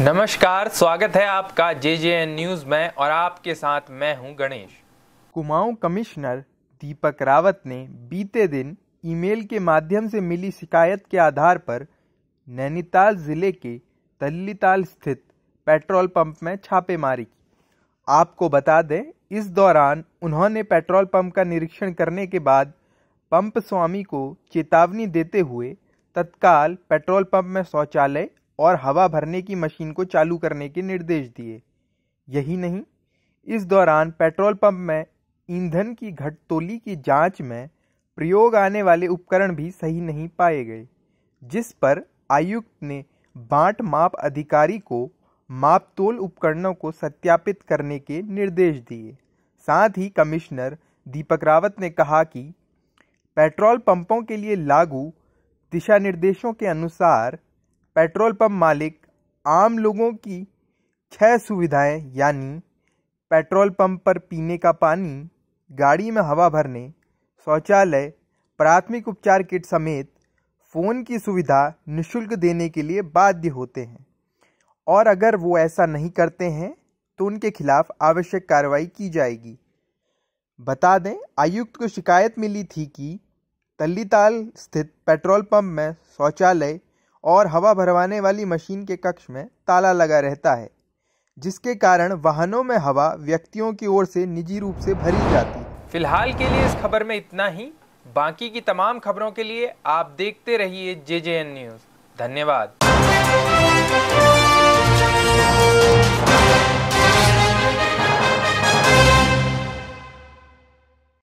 नमस्कार स्वागत है आपका जे जे एन न्यूज में और आपके साथ मैं हूं गणेश कुमाऊं कमिश्नर दीपक रावत ने बीते दिन ईमेल के माध्यम से मिली शिकायत के आधार पर नैनीताल जिले के तल्लीताल स्थित पेट्रोल पंप में छापेमारी की आपको बता दें इस दौरान उन्होंने पेट्रोल पंप का निरीक्षण करने के बाद पंप स्वामी को चेतावनी देते हुए तत्काल पेट्रोल पंप में शौचालय और हवा भरने की मशीन को चालू करने के निर्देश दिए यही नहीं इस दौरान पेट्रोल पंप में ईंधन की घटतोली की जांच में प्रयोग आने वाले उपकरण भी सही नहीं पाए गए जिस पर आयुक्त ने बांट माप अधिकारी को मापतोल उपकरणों को सत्यापित करने के निर्देश दिए साथ ही कमिश्नर दीपक रावत ने कहा कि पेट्रोल पंपों के लिए लागू दिशा निर्देशों के अनुसार पेट्रोल पंप मालिक आम लोगों की छह सुविधाएं यानी पेट्रोल पंप पर पीने का पानी गाड़ी में हवा भरने शौचालय प्राथमिक उपचार किट समेत फ़ोन की सुविधा निशुल्क देने के लिए बाध्य होते हैं और अगर वो ऐसा नहीं करते हैं तो उनके खिलाफ आवश्यक कार्रवाई की जाएगी बता दें आयुक्त को शिकायत मिली थी कि तल्लीताल स्थित पेट्रोल पंप में शौचालय और हवा भरवाने वाली मशीन के कक्ष में ताला लगा रहता है जिसके कारण वाहनों में हवा व्यक्तियों की ओर से निजी रूप से भरी जाती है फिलहाल के लिए इस खबर में इतना ही बाकी की तमाम खबरों के लिए आप देखते रहिए जे जे एन न्यूज़ धन्यवाद